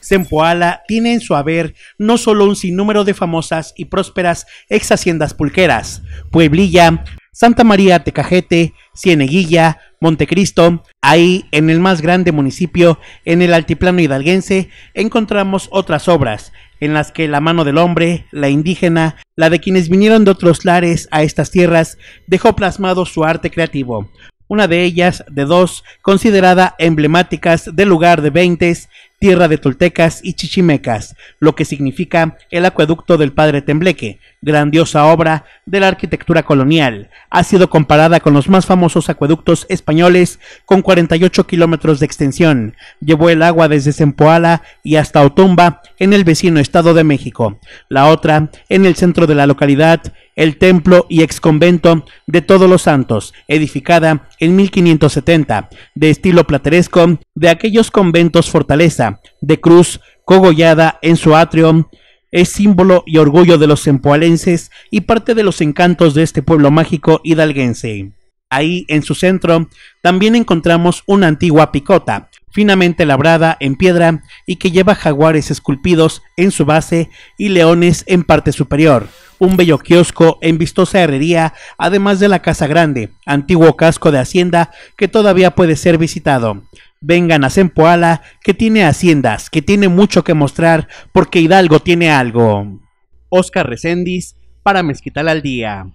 Sempoala tiene en su haber no solo un sinnúmero de famosas y prósperas ex haciendas pulqueras, Pueblilla, Santa María Tecajete, Cieneguilla, Montecristo. Ahí, en el más grande municipio, en el altiplano hidalguense, encontramos otras obras, en las que la mano del hombre, la indígena, la de quienes vinieron de otros lares a estas tierras, dejó plasmado su arte creativo. Una de ellas, de dos, considerada emblemáticas del lugar de Veintes, tierra de toltecas y chichimecas, lo que significa el acueducto del Padre Tembleque, grandiosa obra de la arquitectura colonial. Ha sido comparada con los más famosos acueductos españoles con 48 kilómetros de extensión. Llevó el agua desde Sempoala y hasta Otumba en el vecino Estado de México, la otra en el centro de la localidad, el templo y ex convento de Todos los Santos, edificada en 1570, de estilo plateresco de aquellos conventos fortaleza, de cruz cogollada en su atrio, es símbolo y orgullo de los empoalenses y parte de los encantos de este pueblo mágico hidalguense. Ahí en su centro también encontramos una antigua picota, finamente labrada en piedra y que lleva jaguares esculpidos en su base y leones en parte superior. Un bello kiosco en vistosa herrería, además de la Casa Grande, antiguo casco de hacienda que todavía puede ser visitado. Vengan a Sempoala que tiene haciendas, que tiene mucho que mostrar, porque Hidalgo tiene algo. Oscar Recendis, para Mezquital al Día.